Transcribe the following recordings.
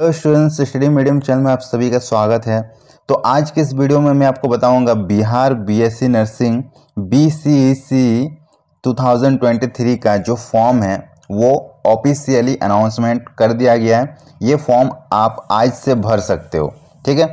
hello students study medium channel में आप सभी का स्वागत है तो आज के इस वीडियो में मैं आपको बताऊंगा बिहार बीएससी नर्सिंग बीसीसी 2023 का जो फॉर्म है वो ऑफिशियली अनाउंसमेंट कर दिया गया है ये फॉर्म आप आज से भर सकते हो ठीक है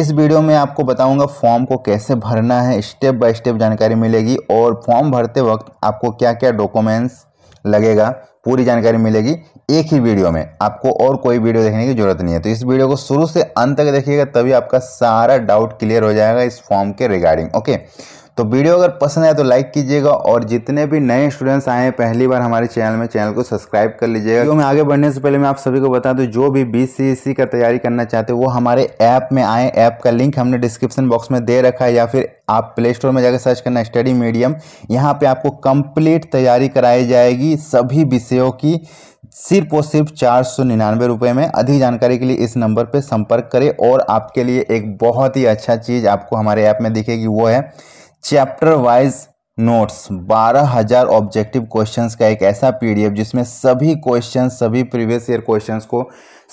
इस वीडियो में आपको बताऊंगा फॉर्म को कैसे भरना है स्टेप बाय स्टेप जानकारी मिलेगी और फॉर्म भरते वक्त आपको क्या क्या डॉक्यूमेंट्स लगेगा पूरी जानकारी मिलेगी एक ही वीडियो में आपको और कोई वीडियो देखने की जरूरत नहीं है तो इस वीडियो को शुरू से अंत तक देखिएगा तभी आपका सारा डाउट क्लियर हो जाएगा इस फॉर्म के रिगार्डिंग ओके तो वीडियो अगर पसंद आए तो लाइक कीजिएगा और जितने भी नए स्टूडेंट्स आए हैं पहली बार हमारे चैनल में चैनल को सब्सक्राइब कर लीजिएगा क्योंकि मैं आगे बढ़ने से पहले मैं आप सभी को बता दूं जो भी बी सी का तैयारी करना चाहते हो वो हमारे ऐप में आए ऐप का लिंक हमने डिस्क्रिप्शन बॉक्स में दे रखा है या फिर आप प्ले स्टोर में जाकर सर्च करना स्टडी मीडियम यहाँ पर आपको कंप्लीट तैयारी कराई जाएगी सभी विषयों की सिर्फ और सिर्फ चार सौ निन्यानवे रुपये में अधिक जानकारी के लिए इस नंबर पर संपर्क करें और आपके लिए एक बहुत ही अच्छा चीज़ आपको हमारे ऐप में दिखेगी वो है chapter wise notes 12000 objective question का एक ऐसा पीडीएफ जिसमें सभी क्वेश्चन सभी प्रीवियस ईयर क्वेश्चंस को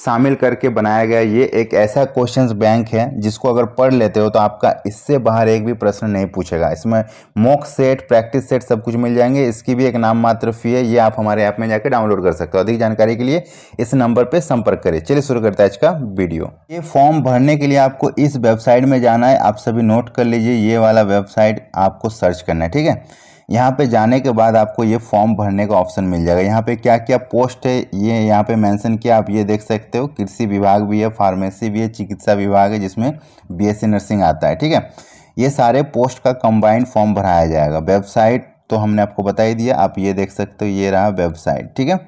शामिल करके बनाया गया ये एक ऐसा क्वेश्चंस बैंक है जिसको अगर पढ़ लेते हो तो आपका इससे बाहर एक भी प्रश्न नहीं पूछेगा इसमें मॉक सेट प्रैक्टिस सेट सब कुछ मिल जाएंगे इसकी भी एक नाम मात्र फी है ये आप हमारे ऐप में जाकर डाउनलोड कर सकते हो अधिक जानकारी के लिए इस नंबर पर संपर्क करें चलिए शुरू करते हैं आज का वीडियो ये फॉर्म भरने के लिए आपको इस वेबसाइट में जाना है आप सभी नोट कर लीजिए ये वाला वेबसाइट आपको सर्च करना है ठीक है यहाँ पे जाने के बाद आपको ये फॉर्म भरने का ऑप्शन मिल जाएगा यहाँ पे क्या क्या पोस्ट है ये यहाँ पे मेंशन किया आप ये देख सकते हो कृषि विभाग भी है फार्मेसी भी है चिकित्सा विभाग है जिसमें बीएससी नर्सिंग आता है ठीक है ये सारे पोस्ट का कंबाइंड फॉर्म भराया जाएगा वेबसाइट तो हमने आपको बता ही दिया आप ये देख सकते हो ये रहा वेबसाइट ठीक है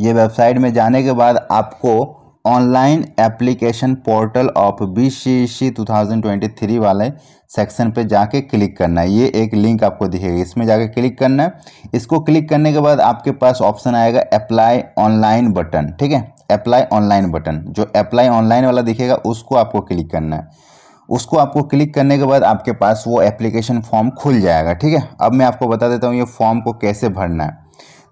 ये वेबसाइट में जाने के बाद आपको online application portal of B C C two thousand twenty three वाले सेक्शन पे जाके क्लिक करना है ये एक लिंक आपको दिखेगा इसमें जाके क्लिक करना है इसको क्लिक करने के बाद आपके पास ऑप्शन आएगा अप्लाई ऑनलाइन बटन ठीक है अप्लाई ऑनलाइन बटन जो अप्लाई ऑनलाइन वाला दिखेगा उसको आपको क्लिक करना है उसको आपको क्लिक करने के बाद आपके पास वो एप्लीकेशन फॉर्म खुल जाएगा ठीक है अब मैं आपको बता देता हूँ ये फॉर्म को कैसे भरना है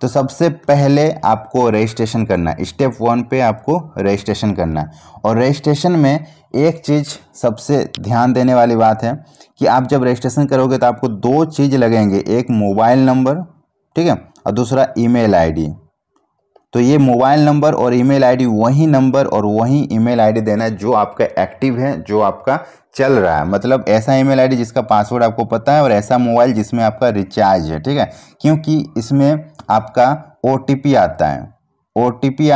तो सबसे पहले आपको रजिस्ट्रेशन करना स्टेप वन पे आपको रजिस्ट्रेशन करना और रजिस्ट्रेशन में एक चीज़ सबसे ध्यान देने वाली बात है कि आप जब रजिस्ट्रेशन करोगे तो आपको दो चीज़ लगेंगे एक मोबाइल नंबर ठीक है और दूसरा ईमेल आईडी तो ये मोबाइल नंबर और ईमेल आईडी वही नंबर और वही ईमेल आईडी देना है जो आपका एक्टिव है जो आपका चल रहा है मतलब ऐसा ईमेल आईडी जिसका पासवर्ड आपको पता है और ऐसा मोबाइल जिसमें आपका रिचार्ज है ठीक है क्योंकि इसमें आपका ओ आता है ओ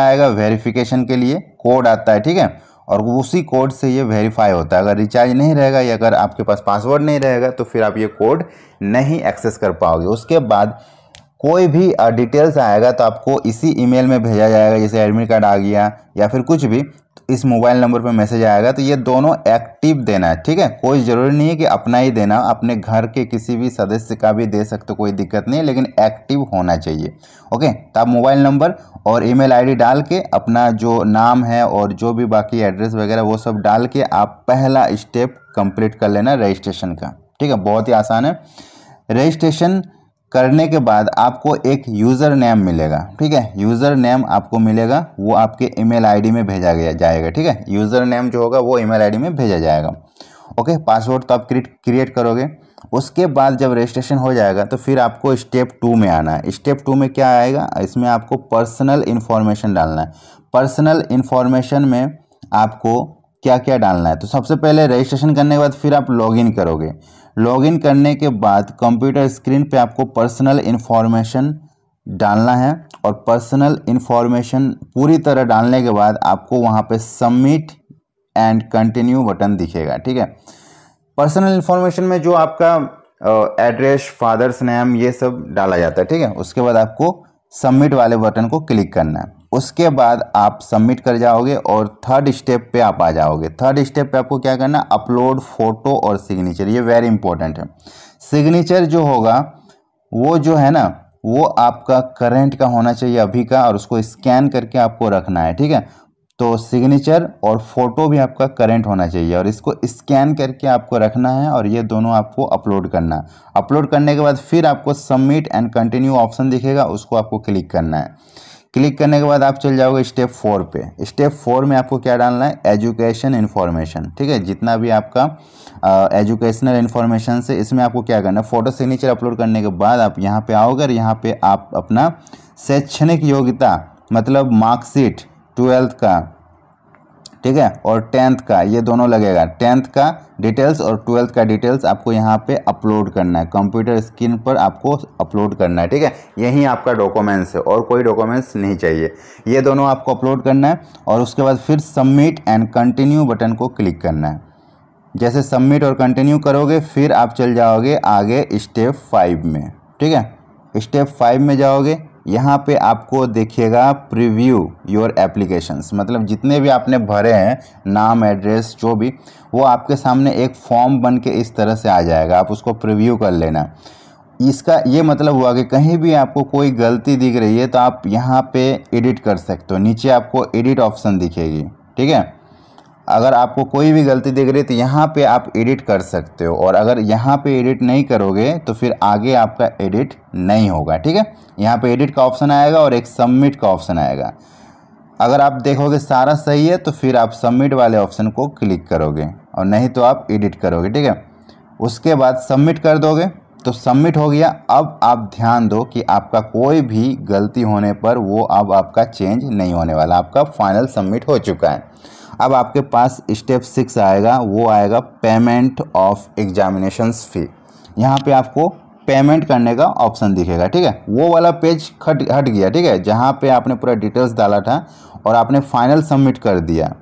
आएगा वेरिफिकेशन के लिए कोड आता है ठीक है और उसी कोड से ये वेरीफाई होता है अगर रिचार्ज नहीं रहेगा या अगर आपके पास पासवर्ड नहीं रहेगा तो फिर आप ये कोड नहीं एक्सेस कर पाओगे उसके बाद कोई भी डिटेल्स आएगा तो आपको इसी ईमेल में भेजा जाएगा जैसे एडमिट कार्ड आ गया या फिर कुछ भी तो इस मोबाइल नंबर पर मैसेज आएगा तो ये दोनों एक्टिव देना है ठीक है कोई ज़रूरी नहीं है कि अपना ही देना अपने घर के किसी भी सदस्य का भी दे सकते कोई दिक्कत नहीं लेकिन एक्टिव होना चाहिए ओके तो आप मोबाइल नंबर और ईमेल आईडी डाल के अपना जो नाम है और जो भी बाकी एड्रेस वगैरह वो सब डाल के आप पहला स्टेप कंप्लीट कर लेना रजिस्ट्रेशन का ठीक है बहुत ही आसान है रजिस्ट्रेशन करने के बाद आपको एक यूज़र नेम मिलेगा ठीक है यूज़र नेम आपको मिलेगा वो आपके ईमेल आईडी में भेजा गया जाएगा ठीक है यूज़र नेम जो होगा वो ईमेल आईडी में भेजा जाएगा ओके पासवर्ड तो आप क्रिएट करोगे उसके बाद जब रजिस्ट्रेशन हो जाएगा तो फिर आपको स्टेप टू में आना है स्टेप टू में क्या आएगा इसमें आपको पर्सनल इन्फॉर्मेशन डालना है पर्सनल इन्फॉर्मेशन में आपको क्या क्या डालना है तो सबसे पहले रजिस्ट्रेशन करने के बाद फिर आप लॉगिन करोगे लॉगिन करने के बाद कंप्यूटर स्क्रीन पे आपको पर्सनल इन्फॉर्मेशन डालना है और पर्सनल इन्फॉर्मेशन पूरी तरह डालने के बाद आपको वहाँ पे सबमिट एंड कंटिन्यू बटन दिखेगा ठीक है पर्सनल इन्फॉर्मेशन में जो आपका एड्रेस फादर्स नेम ये सब डाला जाता है ठीक है उसके बाद आपको सबमिट वाले बटन को क्लिक करना है उसके बाद आप सबमिट कर जाओगे और थर्ड स्टेप पे आप आ जाओगे थर्ड स्टेप पे आपको क्या करना अपलोड फोटो और सिग्नेचर ये वेरी इंपॉर्टेंट है सिग्नेचर जो होगा वो जो है ना वो आपका करंट का होना चाहिए अभी का और उसको स्कैन करके आपको रखना है ठीक है तो सिग्नेचर और फ़ोटो भी आपका करंट होना चाहिए और इसको स्कैन करके आपको रखना है और ये दोनों आपको अपलोड करना है अपलोड करने के बाद फिर आपको सबमिट एंड कंटिन्यू ऑप्शन दिखेगा उसको आपको क्लिक करना है क्लिक करने के बाद आप चल जाओगे स्टेप फोर पे स्टेप फोर में आपको क्या डालना है एजुकेशन इन्फॉर्मेशन ठीक है जितना भी आपका एजुकेशनल इन्फॉर्मेशन से इसमें आपको क्या करना है फोटो सिग्नेचर अपलोड करने के बाद आप यहाँ पे आओगे और यहाँ पे आप अपना शैक्षणिक योग्यता मतलब मार्कशीट ट्वेल्थ का ठीक है और टेंथ का ये दोनों लगेगा टेंथ का डिटेल्स और ट्वेल्थ का डिटेल्स आपको यहाँ पे अपलोड करना है कंप्यूटर स्क्रीन पर आपको अपलोड करना है ठीक है यही आपका डॉक्यूमेंट्स है और कोई डॉक्यूमेंट्स नहीं चाहिए ये दोनों आपको अपलोड करना है और उसके बाद फिर सबमिट एंड कंटिन्यू बटन को क्लिक करना है जैसे सबमिट और कंटिन्यू करोगे फिर आप चल जाओगे आगे स्टेप फाइव में ठीक है स्टेप फाइव में जाओगे यहाँ पे आपको देखिएगा प्रीव्यू योर एप्लीकेशंस मतलब जितने भी आपने भरे हैं नाम एड्रेस जो भी वो आपके सामने एक फॉर्म बन के इस तरह से आ जाएगा आप उसको प्रीव्यू कर लेना इसका ये मतलब हुआ कि कहीं भी आपको कोई गलती दिख रही है तो आप यहाँ पे एडिट कर सकते हो नीचे आपको एडिट ऑप्शन दिखेगी ठीक है अगर आपको कोई भी गलती दिख रही है तो यहाँ पे आप एडिट कर सकते हो और अगर यहाँ पे एडिट नहीं करोगे तो फिर आगे आपका एडिट नहीं होगा ठीक है यहाँ पे एडिट का ऑप्शन आएगा और एक सबमिट का ऑप्शन आएगा अगर आप देखोगे सारा सही है तो फिर आप सबमिट वाले ऑप्शन को क्लिक करोगे और नहीं तो आप एडिट करोगे ठीक है उसके बाद सबमिट कर दोगे तो सबमिट हो गया अब आप ध्यान दो कि आपका कोई भी गलती होने पर वो अब आपका चेंज नहीं होने वाला आपका फाइनल सबमिट हो चुका है अब आपके पास स्टेप सिक्स आएगा वो आएगा पेमेंट ऑफ एग्जामिनेशन फ़ी यहाँ पे आपको पेमेंट करने का ऑप्शन दिखेगा ठीक है वो वाला पेज खट हट गया ठीक है जहाँ पे आपने पूरा डिटेल्स डाला था और आपने फाइनल सबमिट कर दिया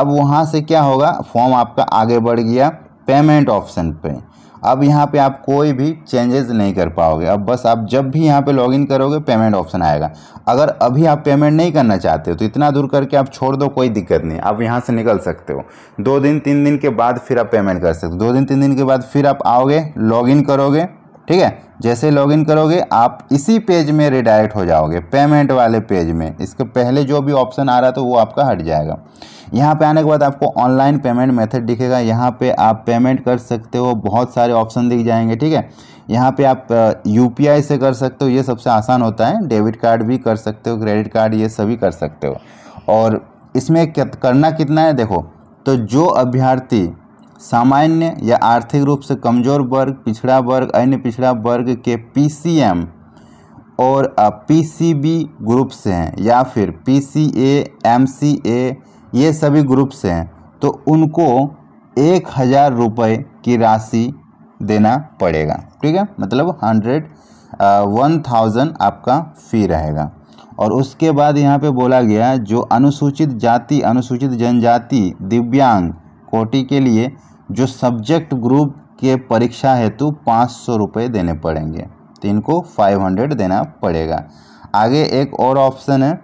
अब वहाँ से क्या होगा फॉर्म आपका आगे बढ़ गया पेमेंट ऑप्शन पे अब यहाँ पे आप कोई भी चेंजेस नहीं कर पाओगे अब बस आप जब भी यहाँ पे लॉगिन करोगे पेमेंट ऑप्शन आएगा अगर अभी आप पेमेंट नहीं करना चाहते हो तो इतना दूर करके आप छोड़ दो कोई दिक्कत नहीं आप यहाँ से निकल सकते हो दो दिन तीन दिन के बाद फिर आप पेमेंट कर सकते हो दो दिन तीन दिन के बाद फिर आप आओगे लॉगिन करोगे ठीक है जैसे लॉगिन करोगे आप इसी पेज में रिडायरेक्ट हो जाओगे पेमेंट वाले पेज में इसके पहले जो भी ऑप्शन आ रहा था वो आपका हट जाएगा यहाँ पे आने के बाद आपको ऑनलाइन पेमेंट मेथड दिखेगा यहाँ पे आप पेमेंट कर सकते हो बहुत सारे ऑप्शन दिख जाएंगे ठीक है यहाँ पे आप यू से कर सकते हो ये सबसे आसान होता है डेबिट कार्ड भी कर सकते हो क्रेडिट कार्ड ये सभी कर सकते हो और इसमें करना कितना है देखो तो जो अभ्यर्थी सामान्य या आर्थिक रूप से कमज़ोर वर्ग पिछड़ा वर्ग अन्य पिछड़ा वर्ग के पीसीएम और पीसीबी ग्रुप से हैं या फिर पीसीए एमसीए ये सभी ग्रुप से हैं तो उनको एक हज़ार रुपये की राशि देना पड़ेगा ठीक है मतलब हंड्रेड वन थाउजेंड आपका फ़ी रहेगा और उसके बाद यहाँ पे बोला गया जो अनुसूचित जाति अनुसूचित जनजाति दिव्यांग कोटि के लिए जो सब्जेक्ट ग्रुप के परीक्षा हेतु पाँच सौ रुपये देने पड़ेंगे तो इनको फाइव हंड्रेड देना पड़ेगा आगे एक और ऑप्शन है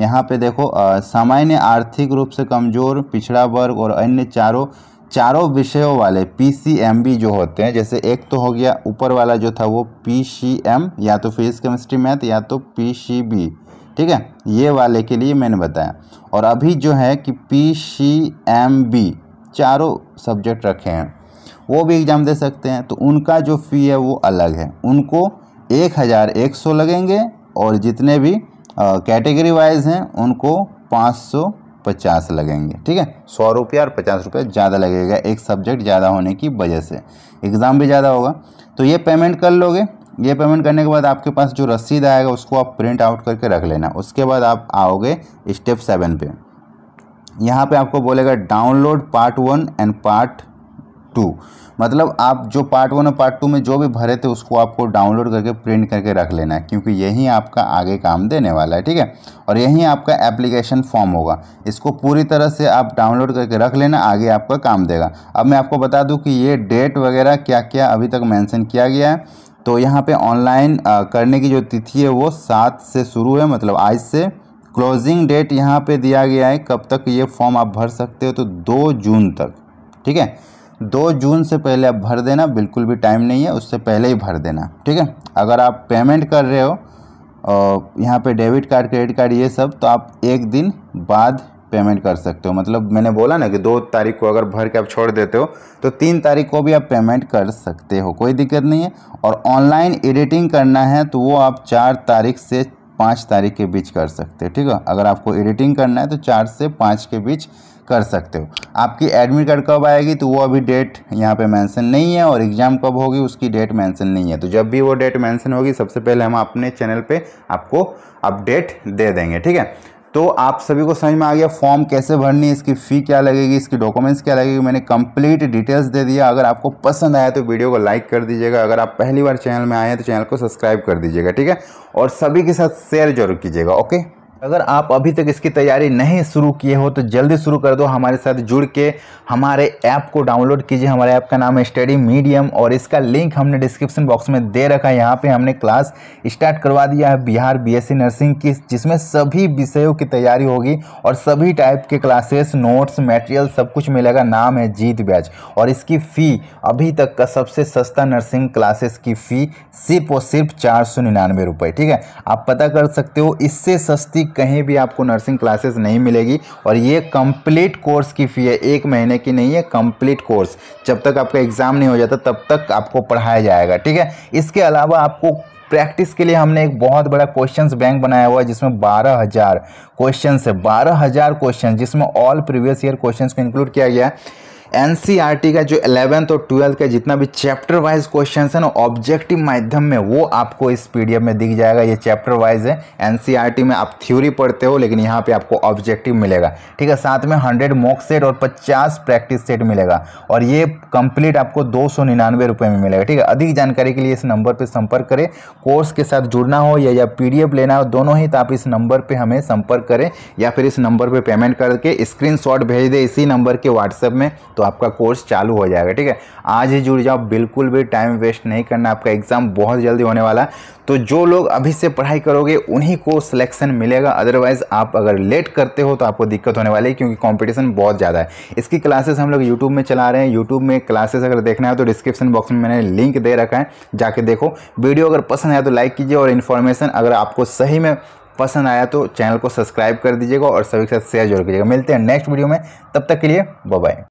यहाँ पे देखो सामान्य आर्थिक रूप से कमज़ोर पिछड़ा वर्ग और अन्य चारों चारों विषयों वाले पी सी एम बी जो होते हैं जैसे एक तो हो गया ऊपर वाला जो था वो पी सी एम या तो फिजिक्स केमिस्ट्री मैथ या तो पी सी बी ठीक है ये वाले के लिए मैंने बताया और अभी जो है कि पी सी एम बी चारों सब्जेक्ट रखे हैं वो भी एग्ज़ाम दे सकते हैं तो उनका जो फ़ी है वो अलग है उनको एक हज़ार एक सौ लगेंगे और जितने भी कैटेगरी वाइज हैं उनको पाँच सौ पचास लगेंगे ठीक है सौ रुपये और पचास रुपये ज़्यादा लगेगा एक सब्जेक्ट ज़्यादा होने की वजह से एग्ज़ाम भी ज़्यादा होगा तो ये पेमेंट कर लोगे ये पेमेंट करने के बाद आपके पास जो रसीद आएगा उसको आप प्रिंट आउट करके रख लेना उसके बाद आप आओगे स्टेप सेवन पे यहाँ पे आपको बोलेगा download part one and part two मतलब आप जो पार्ट वन और पार्ट टू में जो भी भरे थे उसको आपको डाउनलोड करके प्रिंट करके रख लेना है क्योंकि यही आपका आगे काम देने वाला है ठीक है और यही आपका एप्लीकेशन फॉर्म होगा इसको पूरी तरह से आप डाउनलोड करके रख लेना आगे आपका काम देगा अब मैं आपको बता दूँ कि ये डेट वगैरह क्या क्या अभी तक मैंसन किया गया है तो यहाँ पर ऑनलाइन करने की जो तिथि है वो सात से शुरू है मतलब आज से क्लोजिंग डेट यहाँ पे दिया गया है कब तक ये फॉर्म आप भर सकते हो तो दो जून तक ठीक है दो जून से पहले आप भर देना बिल्कुल भी टाइम नहीं है उससे पहले ही भर देना ठीक है अगर आप पेमेंट कर रहे हो और यहाँ पे डेबिट कार्ड क्रेडिट कार्ड ये सब तो आप एक दिन बाद पेमेंट कर सकते हो मतलब मैंने बोला ना कि दो तारीख को अगर भर के आप छोड़ देते हो तो तीन तारीख को भी आप पेमेंट कर सकते हो कोई दिक्कत नहीं है और ऑनलाइन एडिटिंग करना है तो वो आप चार तारीख से पाँच तारीख के बीच कर सकते हो ठीक है अगर आपको एडिटिंग करना है तो चार से पाँच के बीच कर सकते हो आपकी एडमिट कार्ड कब आएगी तो वो अभी डेट यहाँ पे मेंशन नहीं है और एग्ज़ाम कब होगी उसकी डेट मेंशन नहीं है तो जब भी वो डेट मेंशन होगी सबसे पहले हम अपने चैनल पे आपको अपडेट दे देंगे ठीक है तो आप सभी को समझ में आ गया फॉर्म कैसे भरनी है इसकी फ़ी क्या लगेगी इसकी डॉक्यूमेंट्स क्या लगेगी मैंने कंप्लीट डिटेल्स दे दिया अगर आपको पसंद आया तो वीडियो को लाइक कर दीजिएगा अगर आप पहली बार चैनल में आए हैं तो चैनल को सब्सक्राइब कर दीजिएगा ठीक है और सभी के साथ शेयर जरूर कीजिएगा ओके अगर आप अभी तक इसकी तैयारी नहीं शुरू किए हो तो जल्दी शुरू कर दो हमारे साथ जुड़ के हमारे ऐप को डाउनलोड कीजिए हमारे ऐप का नाम है स्टडी मीडियम और इसका लिंक हमने डिस्क्रिप्शन बॉक्स में दे रखा है यहाँ पे हमने क्लास स्टार्ट करवा दिया है बिहार बीएससी नर्सिंग की जिसमें सभी विषयों की तैयारी होगी और सभी टाइप के क्लासेस नोट्स मटेरियल सब कुछ मिलेगा नाम है जीत ब्याज और इसकी फ़ी अभी तक का सबसे सस्ता नर्सिंग क्लासेस की फ़ी सिर्फ और सिर्फ चार सौ निन्यानवे रुपये ठीक है आप पता कर सकते हो इससे सस्ती कहीं भी आपको नर्सिंग क्लासेस नहीं मिलेगी और ये कंप्लीट कोर्स की फ़ी है एक महीने की नहीं है कंप्लीट कोर्स जब तक आपका एग्ज़ाम नहीं हो जाता तब तक आपको पढ़ाया जाएगा ठीक है इसके अलावा आपको प्रैक्टिस के लिए हमने एक बहुत बड़ा क्वेश्चन बैंक बनाया हुआ है जिसमें बारह हज़ार क्वेश्चन है बारह हज़ार क्वेश्चन जिसमें ऑल प्रीवियस ईयर क्वेश्चन को इंक्लूड किया गया है एन का जो इलेवेंथ और ट्वेल्थ का जितना भी चैप्टर वाइज क्वेश्चन है ना ऑब्जेक्टिव माध्यम में वो आपको इस पी में दिख जाएगा ये चैप्टर वाइज है एन में आप थ्योरी पढ़ते हो लेकिन यहाँ पर आपको ऑब्जेक्टिव मिलेगा ठीक है साथ में हंड्रेड मॉक सेट और पचास प्रैक्टिस सेट मिलेगा और ये कंप्लीट आपको दो सौ निन्यानवे में मिलेगा ठीक है अधिक जानकारी के लिए इस नंबर पर संपर्क करें कोर्स के साथ जुड़ना हो या, पी पीडीएफ लेना हो दोनों ही तो आप इस नंबर पर हमें संपर्क करें या फिर इस नंबर पर पेमेंट करके स्क्रीन भेज दें इसी नंबर के व्हाट्सएप में तो तो आपका कोर्स चालू हो जाएगा ठीक है आज ही जुड़ जाओ बिल्कुल भी टाइम वेस्ट नहीं करना आपका एग्ज़ाम बहुत जल्दी होने वाला है तो जो लोग अभी से पढ़ाई करोगे उन्हीं को सिलेक्शन मिलेगा अदरवाइज़ आप अगर लेट करते हो तो आपको दिक्कत होने वाली है क्योंकि कंपटीशन बहुत ज़्यादा है इसकी क्लासेस हम लोग यूट्यूब में चला रहे हैं यूट्यूब में क्लासेस अगर देखना है तो डिस्क्रिप्शन बॉक्स में मैंने लिंक दे रखा है जाके देखो वीडियो अगर पसंद आया तो लाइक कीजिए और इन्फॉर्मेशन अगर आपको सही में पसंद आया तो चैनल को सब्सक्राइब कर दीजिएगा और सभी के साथ शेयर जरूर कीजिएगा मिलते हैं नेक्स्ट वीडियो में तब तक के लिए बाय